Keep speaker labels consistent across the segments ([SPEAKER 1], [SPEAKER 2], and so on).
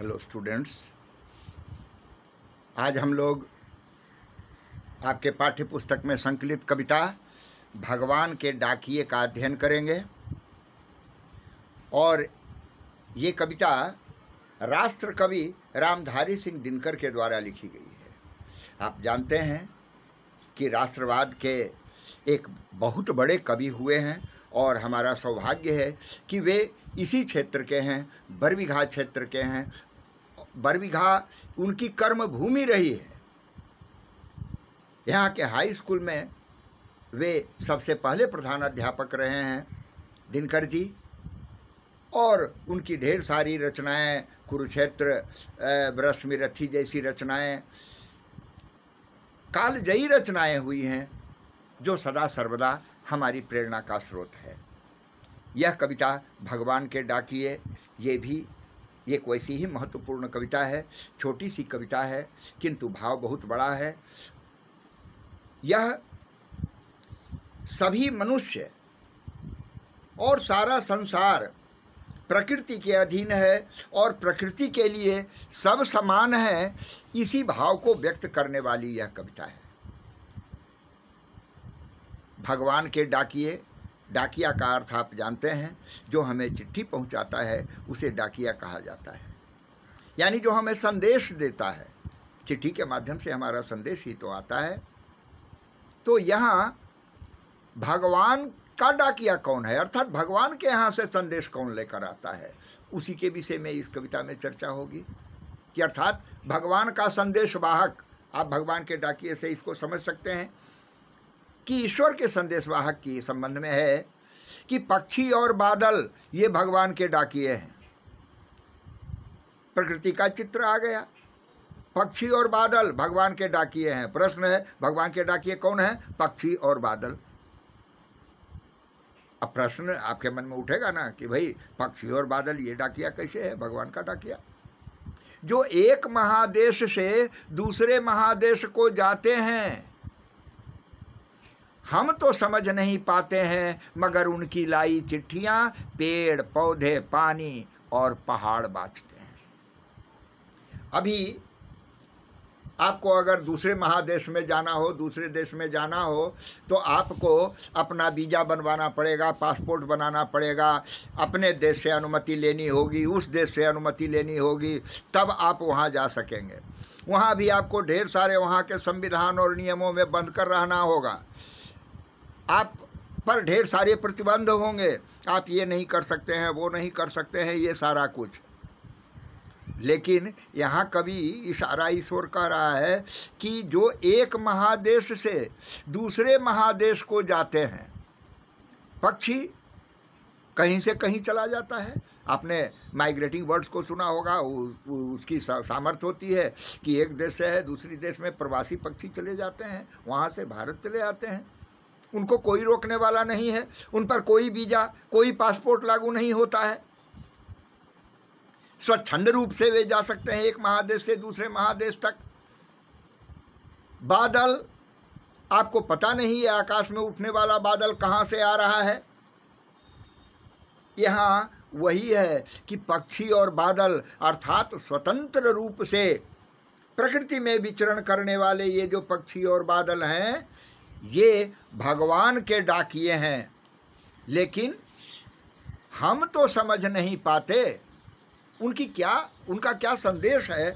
[SPEAKER 1] hello students आज हम लोग आपके पाठ्य पुस्तक में संकलित कविता भगवान के डाकिए का अध्ययन करेंगे और ये कविता राष्ट्र कवि रामधारी सिंह दिनकर के द्वारा लिखी गई है आप जानते हैं कि राष्ट्रवाद के एक बहुत बड़े कवि हुए हैं और हमारा सौभाग्य है कि वे इसी क्षेत्र के हैं बरविघा क्षेत्र के हैं बरबीघा उनकी कर्म भूमि रही है यहाँ के हाई स्कूल में वे सबसे पहले प्रधान अध्यापक रहे हैं दिनकर जी और उनकी ढेर सारी रचनाएं कुरुक्षेत्र रश्मि रथी जैसी रचनाएं कालजयी रचनाएं हुई हैं जो सदा सर्वदा हमारी प्रेरणा का स्रोत है यह कविता भगवान के डाकिए ये भी ये एक वैसी ही महत्वपूर्ण कविता है छोटी सी कविता है किंतु भाव बहुत बड़ा है यह सभी मनुष्य और सारा संसार प्रकृति के अधीन है और प्रकृति के लिए सब समान है इसी भाव को व्यक्त करने वाली यह कविता है भगवान के डाकिए डाकिया का अर्थ आप जानते हैं जो हमें चिट्ठी पहुंचाता है उसे डाकिया कहा जाता है यानी जो हमें संदेश देता है चिट्ठी के माध्यम से हमारा संदेश ही तो आता है तो यहाँ भगवान का डाकिया कौन है अर्थात भगवान के यहाँ से संदेश कौन लेकर आता है उसी के विषय में इस कविता में चर्चा होगी कि अर्थात भगवान का संदेश वाहक आप भगवान के डाकिए से इसको समझ सकते हैं कि ईश्वर के संदेशवाहक की संबंध में है कि पक्षी और बादल ये भगवान के डाकिए हैं प्रकृति का चित्र आ गया पक्षी और बादल भगवान के डाकिए हैं प्रश्न है भगवान के डाकिए कौन है पक्षी और बादल अब प्रश्न आपके मन में उठेगा ना कि भाई पक्षी और बादल ये डाकिया कैसे है भगवान का डाकिया जो एक महादेश से दूसरे महादेश को जाते हैं हम तो समझ नहीं पाते हैं मगर उनकी लाई चिट्ठियाँ पेड़ पौधे पानी और पहाड़ बाँचते हैं अभी आपको अगर दूसरे महादेश में जाना हो दूसरे देश में जाना हो तो आपको अपना वीज़ा बनवाना पड़ेगा पासपोर्ट बनाना पड़ेगा अपने देश से अनुमति लेनी होगी उस देश से अनुमति लेनी होगी तब आप वहाँ जा सकेंगे वहाँ भी आपको ढेर सारे वहाँ के संविधान और नियमों में बंद कर रहना होगा आप पर ढेर सारे प्रतिबंध होंगे आप ये नहीं कर सकते हैं वो नहीं कर सकते हैं ये सारा कुछ लेकिन यहाँ कभी इशारा ईश्वर कह रहा है कि जो एक महादेश से दूसरे महादेश को जाते हैं पक्षी कहीं से कहीं चला जाता है आपने माइग्रेटिंग बर्ड्स को सुना होगा उ, उ, उसकी सामर्थ्य होती है कि एक देश से है दूसरी देश में प्रवासी पक्षी चले जाते हैं वहाँ से भारत चले आते हैं उनको कोई रोकने वाला नहीं है उन पर कोई वीज़ा कोई पासपोर्ट लागू नहीं होता है स्वच्छंद रूप से वे जा सकते हैं एक महादेश से दूसरे महादेश तक बादल आपको पता नहीं है आकाश में उठने वाला बादल कहाँ से आ रहा है यहाँ वही है कि पक्षी और बादल अर्थात स्वतंत्र रूप से प्रकृति में विचरण करने वाले ये जो पक्षी और बादल हैं ये भगवान के डाकिए हैं लेकिन हम तो समझ नहीं पाते उनकी क्या उनका क्या संदेश है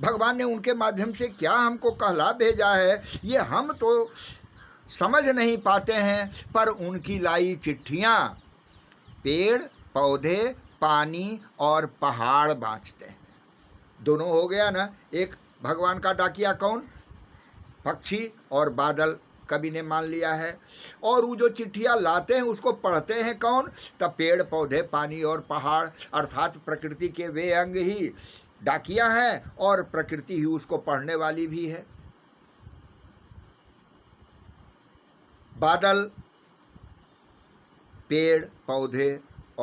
[SPEAKER 1] भगवान ने उनके माध्यम से क्या हमको कहला भेजा है ये हम तो समझ नहीं पाते हैं पर उनकी लाई चिट्ठियाँ पेड़ पौधे पानी और पहाड़ बाँचते हैं दोनों हो गया ना एक भगवान का डाकिया कौन पक्षी और बादल कभी ने मान लिया है और वो जो चिट्ठियाँ लाते हैं उसको पढ़ते हैं कौन तब पेड़ पौधे पानी और पहाड़ अर्थात प्रकृति के वे अंग ही डाकियाँ हैं और प्रकृति ही उसको पढ़ने वाली भी है बादल पेड़ पौधे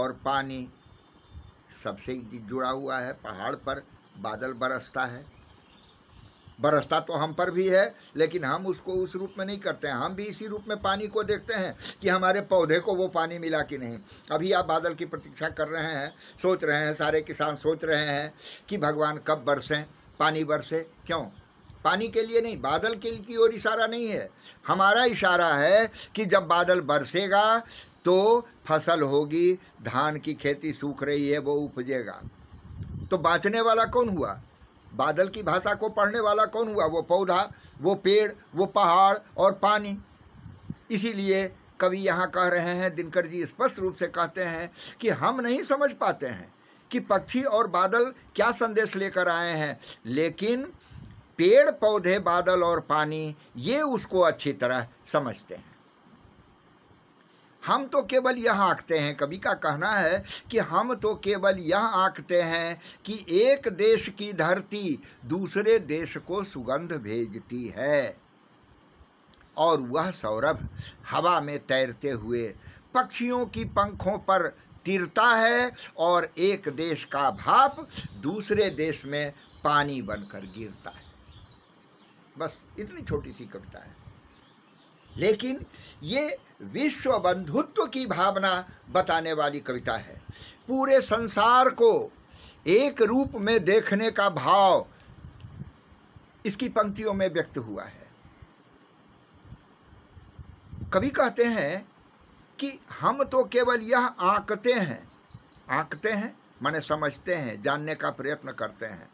[SPEAKER 1] और पानी सबसे जुड़ा हुआ है पहाड़ पर बादल बरसता है बरसता तो हम पर भी है लेकिन हम उसको उस रूप में नहीं करते हैं हम भी इसी रूप में पानी को देखते हैं कि हमारे पौधे को वो पानी मिला कि नहीं अभी आप बादल की प्रतीक्षा कर रहे हैं सोच रहे हैं सारे किसान सोच रहे हैं कि भगवान कब बरसें पानी बरसे क्यों पानी के लिए नहीं बादल के की ओर इशारा नहीं है हमारा इशारा है कि जब बादल बरसेगा तो फसल होगी धान की खेती सूख रही है वो उपजेगा तो बाँचने वाला कौन हुआ बादल की भाषा को पढ़ने वाला कौन हुआ वो पौधा वो पेड़ वो पहाड़ और पानी इसीलिए कवि यहाँ कह रहे हैं दिनकर जी स्पष्ट रूप से कहते हैं कि हम नहीं समझ पाते हैं कि पक्षी और बादल क्या संदेश लेकर आए हैं लेकिन पेड़ पौधे बादल और पानी ये उसको अच्छी तरह समझते हैं हम तो केवल यह आंकते हैं कवि का कहना है कि हम तो केवल यह आंकते हैं कि एक देश की धरती दूसरे देश को सुगंध भेजती है और वह सौरभ हवा में तैरते हुए पक्षियों की पंखों पर तिरता है और एक देश का भाप दूसरे देश में पानी बनकर गिरता है बस इतनी छोटी सी कविता है लेकिन ये विश्व बंधुत्व की भावना बताने वाली कविता है पूरे संसार को एक रूप में देखने का भाव इसकी पंक्तियों में व्यक्त हुआ है कभी कहते हैं कि हम तो केवल यह आंकते हैं आंकते हैं माने समझते हैं जानने का प्रयत्न करते हैं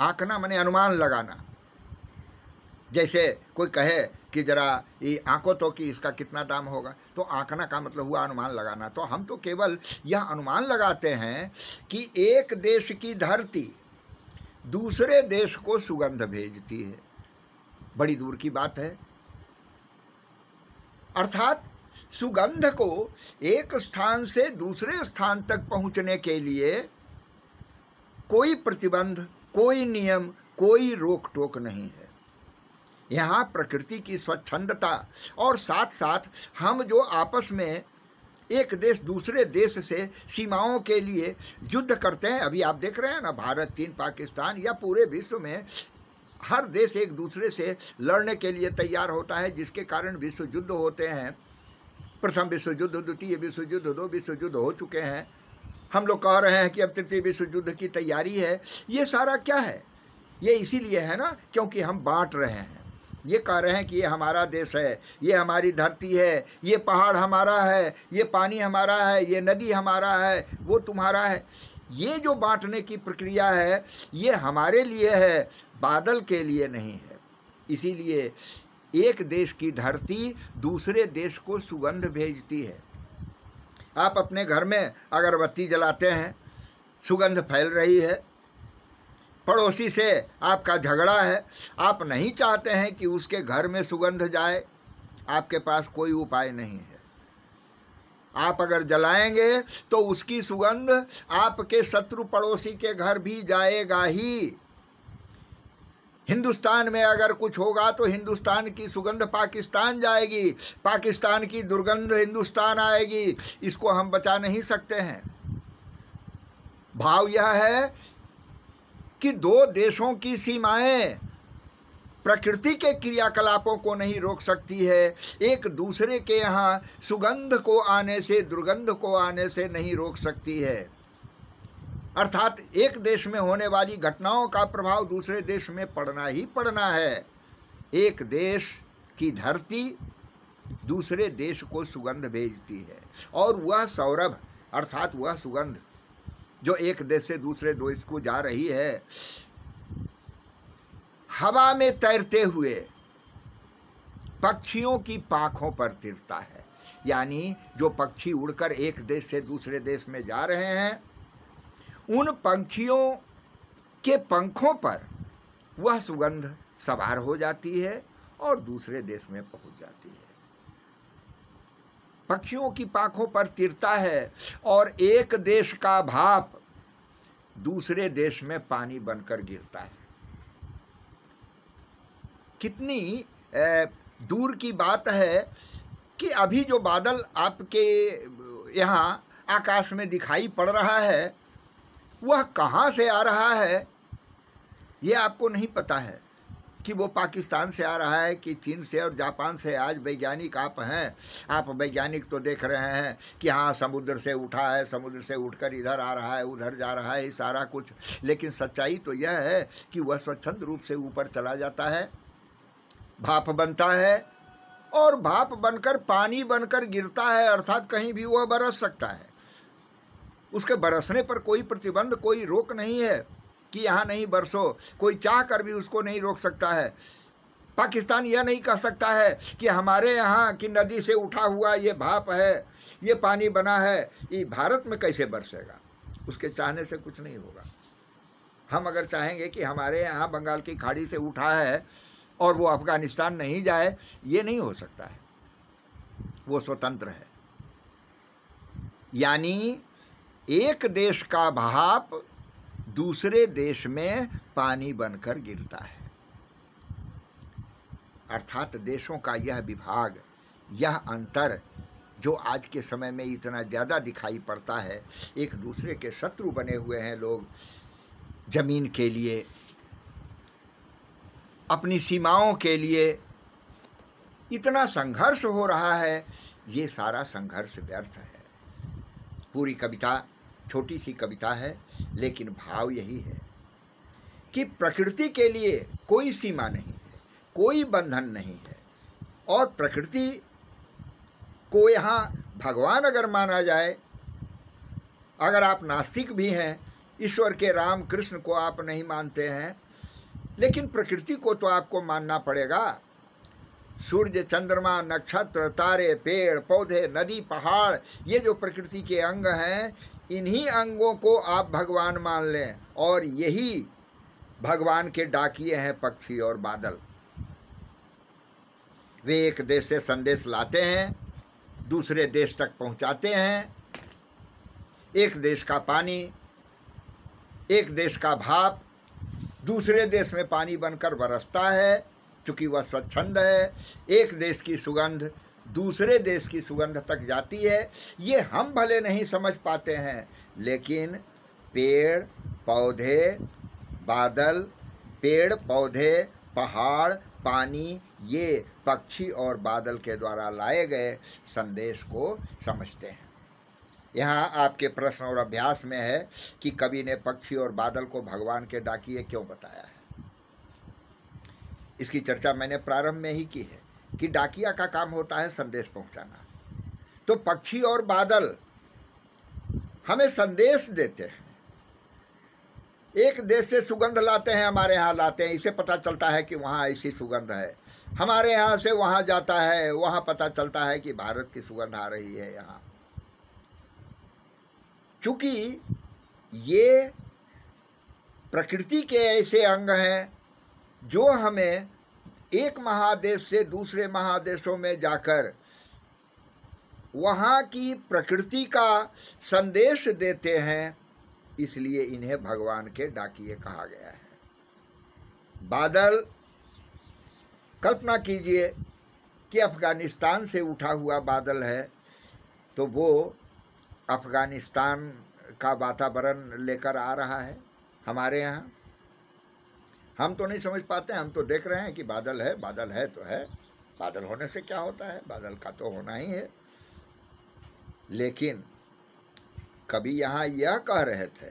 [SPEAKER 1] आंकना माने अनुमान लगाना जैसे कोई कहे कि जरा ये आंको तो कि इसका कितना दाम होगा तो आंकना का मतलब हुआ अनुमान लगाना तो हम तो केवल यह अनुमान लगाते हैं कि एक देश की धरती दूसरे देश को सुगंध भेजती है बड़ी दूर की बात है अर्थात सुगंध को एक स्थान से दूसरे स्थान तक पहुंचने के लिए कोई प्रतिबंध कोई नियम कोई रोक टोक नहीं है यहाँ प्रकृति की स्वच्छंदता और साथ साथ हम जो आपस में एक देश दूसरे देश से सीमाओं के लिए युद्ध करते हैं अभी आप देख रहे हैं ना भारत चीन पाकिस्तान या पूरे विश्व में हर देश एक दूसरे से लड़ने के लिए तैयार होता है जिसके कारण विश्व युद्ध होते हैं प्रथम विश्व युद्ध द्वितीय विश्व युद्ध दो विश्व युद्ध हो चुके हैं हम लोग कह रहे हैं कि अब तृतीय विश्व युद्ध की तैयारी है ये सारा क्या है ये इसीलिए है ना क्योंकि हम बांट रहे हैं ये कह रहे हैं कि ये हमारा देश है ये हमारी धरती है ये पहाड़ हमारा है ये पानी हमारा है ये नदी हमारा है वो तुम्हारा है ये जो बांटने की प्रक्रिया है ये हमारे लिए है बादल के लिए नहीं है इसीलिए एक देश की धरती दूसरे देश को सुगंध भेजती है आप अपने घर में अगरबत्ती जलाते हैं सुगंध फैल रही है पड़ोसी से आपका झगड़ा है आप नहीं चाहते हैं कि उसके घर में सुगंध जाए आपके पास कोई उपाय नहीं है आप अगर जलाएंगे तो उसकी सुगंध आपके शत्रु पड़ोसी के घर भी जाएगा ही हिंदुस्तान में अगर कुछ होगा तो हिंदुस्तान की सुगंध पाकिस्तान जाएगी पाकिस्तान की दुर्गंध हिंदुस्तान आएगी इसको हम बचा नहीं सकते हैं भाव यह है कि दो देशों की सीमाएं प्रकृति के क्रियाकलापों को नहीं रोक सकती है एक दूसरे के यहाँ सुगंध को आने से दुर्गंध को आने से नहीं रोक सकती है अर्थात एक देश में होने वाली घटनाओं का प्रभाव दूसरे देश में पड़ना ही पड़ना है एक देश की धरती दूसरे देश को सुगंध भेजती है और वह सौरभ अर्थात वह सुगंध जो एक देश से दूसरे देश को जा रही है हवा में तैरते हुए पक्षियों की पाखों पर तिरता है यानी जो पक्षी उड़कर एक देश से दूसरे देश में जा रहे हैं उन पंखियों के पंखों पर वह सुगंध सवार हो जाती है और दूसरे देश में पहुंच जाती है पक्षियों की पाखों पर तिरता है और एक देश का भाप दूसरे देश में पानी बनकर गिरता है कितनी दूर की बात है कि अभी जो बादल आपके यहाँ आकाश में दिखाई पड़ रहा है वह कहाँ से आ रहा है ये आपको नहीं पता है कि वो पाकिस्तान से आ रहा है कि चीन से और जापान से आज वैज्ञानिक आप हैं आप वैज्ञानिक तो देख रहे हैं कि हाँ समुद्र से उठा है समुद्र से उठकर इधर आ रहा है उधर जा रहा है सारा कुछ लेकिन सच्चाई तो यह है कि वह स्वच्छंद रूप से ऊपर चला जाता है भाप बनता है और भाप बनकर पानी बनकर गिरता है अर्थात कहीं भी वह बरस सकता है उसके बरसने पर कोई प्रतिबंध कोई रोक नहीं है कि यहाँ नहीं बरसो कोई चाह कर भी उसको नहीं रोक सकता है पाकिस्तान यह नहीं कह सकता है कि हमारे यहाँ की नदी से उठा हुआ ये भाप है ये पानी बना है ये भारत में कैसे बरसेगा उसके चाहने से कुछ नहीं होगा हम अगर चाहेंगे कि हमारे यहाँ बंगाल की खाड़ी से उठा है और वो अफगानिस्तान नहीं जाए ये नहीं हो सकता है वो स्वतंत्र है यानी एक देश का भाप दूसरे देश में पानी बनकर गिरता है अर्थात देशों का यह विभाग यह अंतर जो आज के समय में इतना ज़्यादा दिखाई पड़ता है एक दूसरे के शत्रु बने हुए हैं लोग जमीन के लिए अपनी सीमाओं के लिए इतना संघर्ष हो रहा है ये सारा संघर्ष व्यर्थ है पूरी कविता छोटी सी कविता है लेकिन भाव यही है कि प्रकृति के लिए कोई सीमा नहीं है कोई बंधन नहीं है और प्रकृति को यहाँ भगवान अगर माना जाए अगर आप नास्तिक भी हैं ईश्वर के राम कृष्ण को आप नहीं मानते हैं लेकिन प्रकृति को तो आपको मानना पड़ेगा सूर्य चंद्रमा नक्षत्र तारे पेड़ पौधे नदी पहाड़ ये जो प्रकृति के अंग हैं इन्हीं अंगों को आप भगवान मान लें और यही भगवान के डाकिए हैं पक्षी और बादल वे एक देश से संदेश लाते हैं दूसरे देश तक पहुंचाते हैं एक देश का पानी एक देश का भाप दूसरे देश में पानी बनकर बरसता है क्योंकि वह स्वच्छंद है एक देश की सुगंध दूसरे देश की सुगंध तक जाती है ये हम भले नहीं समझ पाते हैं लेकिन पेड़ पौधे बादल पेड़ पौधे पहाड़ पानी ये पक्षी और बादल के द्वारा लाए गए संदेश को समझते हैं यहाँ आपके प्रश्न और अभ्यास में है कि कवि ने पक्षी और बादल को भगवान के डाकिए क्यों बताया है इसकी चर्चा मैंने प्रारंभ में ही की है कि डाकिया का काम होता है संदेश पहुंचाना तो पक्षी और बादल हमें संदेश देते हैं एक देश से सुगंध लाते हैं हमारे यहाँ लाते हैं इसे पता चलता है कि वहाँ ऐसी सुगंध है हमारे यहाँ से वहाँ जाता है वहाँ पता चलता है कि भारत की सुगंध आ रही है यहाँ चूंकि ये प्रकृति के ऐसे अंग हैं जो हमें एक महादेश से दूसरे महादेशों में जाकर वहाँ की प्रकृति का संदेश देते हैं इसलिए इन्हें भगवान के डाकिए कहा गया है बादल कल्पना कीजिए कि अफ़गानिस्तान से उठा हुआ बादल है तो वो अफ़गानिस्तान का वातावरण लेकर आ रहा है हमारे यहाँ हम तो नहीं समझ पाते हम तो देख रहे हैं कि बादल है बादल है तो है बादल होने से क्या होता है बादल का तो होना ही है लेकिन कभी यहाँ यह कह रहे थे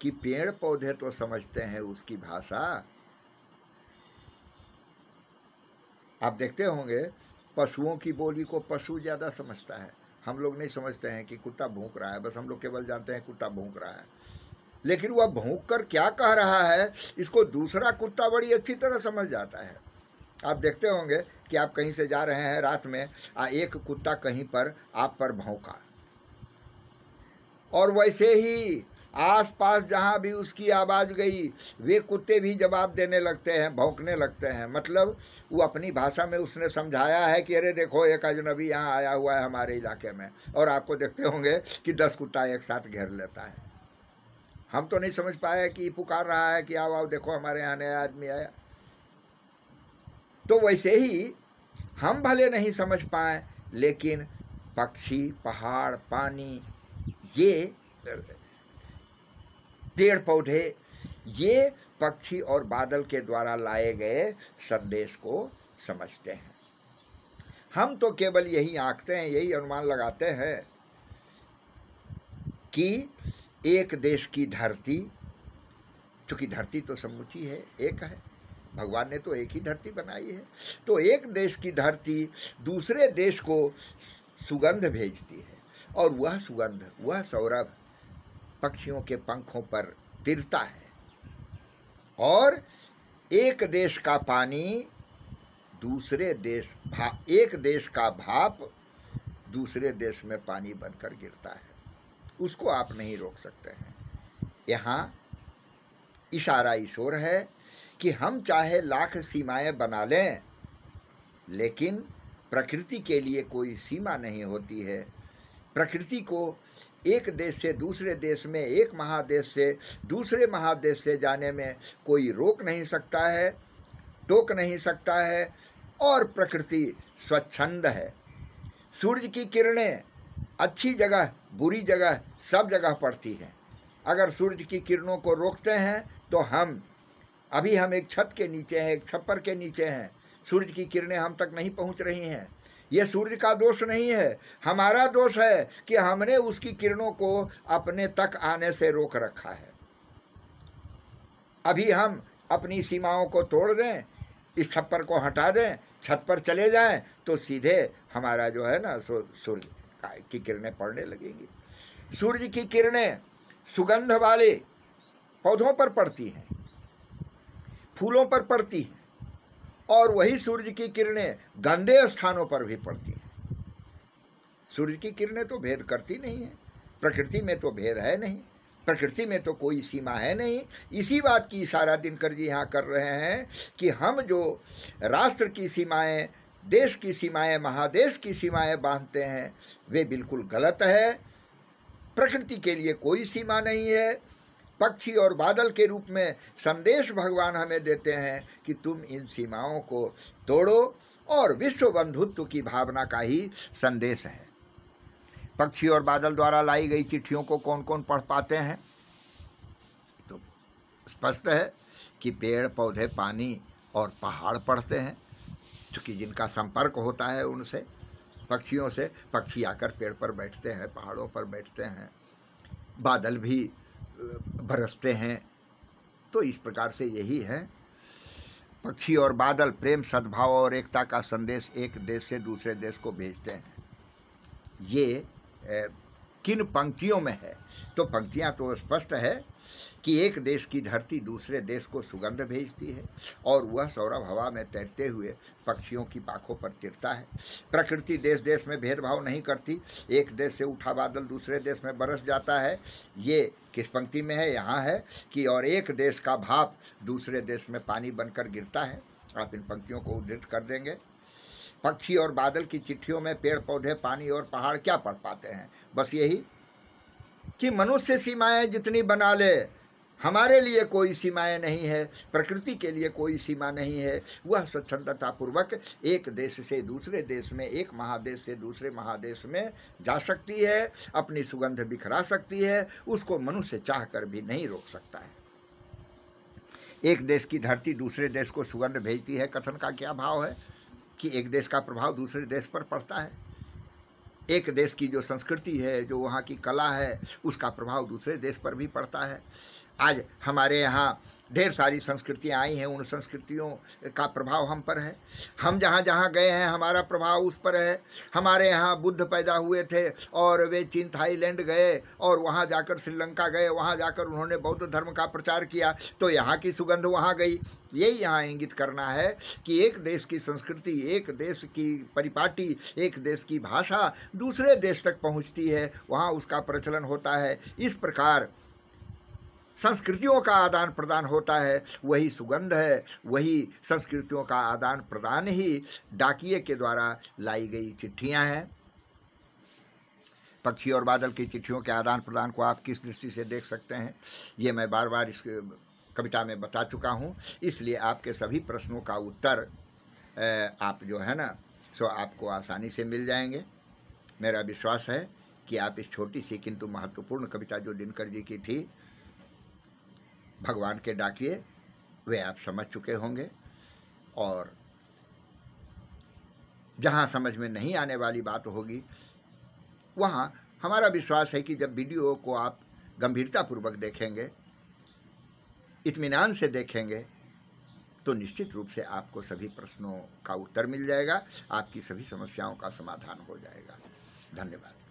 [SPEAKER 1] कि पेड़ पौधे तो समझते हैं उसकी भाषा आप देखते होंगे पशुओं की बोली को पशु ज़्यादा समझता है हम लोग नहीं समझते हैं कि कुत्ता भूख रहा है बस हम लोग केवल जानते हैं कुत्ता भूख रहा है लेकिन वह भोंक कर क्या कह रहा है इसको दूसरा कुत्ता बड़ी अच्छी तरह समझ जाता है आप देखते होंगे कि आप कहीं से जा रहे हैं रात में आ एक कुत्ता कहीं पर आप पर भोंका और वैसे ही आस पास जहाँ भी उसकी आवाज़ गई वे कुत्ते भी जवाब देने लगते हैं भौंकने लगते हैं मतलब वो अपनी भाषा में उसने समझाया है कि अरे देखो एक अजनबी यहाँ आया हुआ है हमारे इलाके में और आपको देखते होंगे कि दस कुत्ता एक साथ घेर लेता है हम तो नहीं समझ पाए कि पुकार रहा है कि आओ आओ देखो हमारे यहाँ नया आदमी आया तो वैसे ही हम भले नहीं समझ पाए लेकिन पक्षी पहाड़ पानी ये पेड़ पौधे ये पक्षी और बादल के द्वारा लाए गए संदेश को समझते हैं हम तो केवल यही आंकते हैं यही अनुमान लगाते हैं कि एक देश की धरती चूँकि धरती तो समूची है एक है भगवान ने तो एक ही धरती बनाई है तो एक देश की धरती दूसरे देश को सुगंध भेजती है और वह सुगंध वह सौरभ पक्षियों के पंखों पर तिरता है और एक देश का पानी दूसरे देश भा एक देश का भाप दूसरे देश में पानी बनकर गिरता है उसको आप नहीं रोक सकते हैं यहाँ इशारा ईशोर है कि हम चाहे लाख सीमाएं बना लें लेकिन प्रकृति के लिए कोई सीमा नहीं होती है प्रकृति को एक देश से दूसरे देश में एक महादेश से दूसरे महादेश से जाने में कोई रोक नहीं सकता है टोक नहीं सकता है और प्रकृति स्वच्छंद है सूर्य की किरणें अच्छी जगह बुरी जगह सब जगह पड़ती है अगर सूर्य की किरणों को रोकते हैं तो हम अभी हम एक छत के नीचे हैं एक छप्पर के नीचे हैं सूर्य की किरणें हम तक नहीं पहुंच रही हैं ये सूर्य का दोष नहीं है हमारा दोष है कि हमने उसकी किरणों को अपने तक आने से रोक रखा है अभी हम अपनी सीमाओं को तोड़ दें इस छप्पर को हटा दें छत पर चले जाएं तो सीधे हमारा जो है ना सूर्य की किरणें पड़ने लगेंगी सूर्य की किरणें सुगंध वाले पौधों पर पड़ती हैं फूलों पर पड़ती हैं और वही सूर्य की किरणें गंदे स्थानों पर भी पड़ती हैं सूर्य की किरणें तो भेद करती नहीं है प्रकृति में तो भेद है नहीं प्रकृति में तो कोई सीमा है नहीं इसी बात की इशारा दिनकर जी यहाँ कर रहे हैं कि हम जो राष्ट्र की सीमाएं देश की सीमाएं महादेश की सीमाएं बांधते हैं वे बिल्कुल गलत है प्रकृति के लिए कोई सीमा नहीं है पक्षी और बादल के रूप में संदेश भगवान हमें देते हैं कि तुम इन सीमाओं को तोड़ो और विश्व बंधुत्व की भावना का ही संदेश है पक्षी और बादल द्वारा लाई गई चिट्ठियों को कौन कौन पढ़ पाते हैं तो स्पष्ट है कि पेड़ पौधे पानी और पहाड़ पढ़ते हैं चूँकि जिनका संपर्क होता है उनसे पक्षियों से पक्षी आकर पेड़ पर बैठते हैं पहाड़ों पर बैठते हैं बादल भी बरसते हैं तो इस प्रकार से यही है पक्षी और बादल प्रेम सद्भाव और एकता का संदेश एक देश से दूसरे देश को भेजते हैं ये किन पंक्तियों में है तो पंक्तियां तो स्पष्ट है कि एक देश की धरती दूसरे देश को सुगंध भेजती है और वह सौरभ हवा में तैरते हुए पक्षियों की पाखों पर तिरता है प्रकृति देश देश में भेदभाव नहीं करती एक देश से उठा बादल दूसरे देश में बरस जाता है ये किस पंक्ति में है यहाँ है कि और एक देश का भाप दूसरे देश में पानी बनकर गिरता है आप इन पंक्तियों को उद्धृत कर देंगे पक्षी और बादल की चिट्ठियों में पेड़ पौधे पानी और पहाड़ क्या पढ़ पाते हैं बस यही कि मनुष्य सीमाएं जितनी बना ले हमारे लिए कोई सीमाएं नहीं है प्रकृति के लिए कोई सीमा नहीं है वह स्वतंत्रतापूर्वक एक देश से दूसरे देश में एक महादेश से दूसरे महादेश में जा सकती है अपनी सुगंध बिखरा सकती है उसको मनुष्य चाह कर भी नहीं रोक सकता है एक देश की धरती दूसरे देश को सुगंध भेजती है कथन का क्या भाव है कि एक देश का प्रभाव दूसरे देश पर पड़ता है एक देश की जो संस्कृति है जो वहाँ की कला है उसका प्रभाव दूसरे देश पर भी पड़ता है आज हमारे यहाँ ढेर सारी संस्कृतियाँ आई हैं उन संस्कृतियों का प्रभाव हम पर है हम जहाँ जहाँ गए हैं हमारा प्रभाव उस पर है हमारे यहाँ बुद्ध पैदा हुए थे और वे चीन थाईलैंड गए और वहाँ जाकर श्रीलंका गए वहाँ जाकर उन्होंने बौद्ध धर्म का प्रचार किया तो यहाँ की सुगंध वहाँ गई यही यहाँ इंगित करना है कि एक देश की संस्कृति एक देश की परिपाटी एक देश की भाषा दूसरे देश तक पहुँचती है वहाँ उसका प्रचलन होता है इस प्रकार संस्कृतियों का आदान प्रदान होता है वही सुगंध है वही संस्कृतियों का आदान प्रदान ही डाकिए के द्वारा लाई गई चिट्ठियां हैं पक्षी और बादल की चिट्ठियों के आदान प्रदान को आप किस दृष्टि से देख सकते हैं ये मैं बार बार इस कविता में बता चुका हूँ इसलिए आपके सभी प्रश्नों का उत्तर आप जो है ना सो आपको आसानी से मिल जाएंगे मेरा विश्वास है कि आप इस छोटी सी किंतु महत्वपूर्ण कविता जो दिनकर जी की थी भगवान के डाकिए वे आप समझ चुके होंगे और जहाँ समझ में नहीं आने वाली बात होगी वहाँ हमारा विश्वास है कि जब वीडियो को आप गंभीरतापूर्वक देखेंगे इत्मीनान से देखेंगे तो निश्चित रूप से आपको सभी प्रश्नों का उत्तर मिल जाएगा आपकी सभी समस्याओं का समाधान हो जाएगा धन्यवाद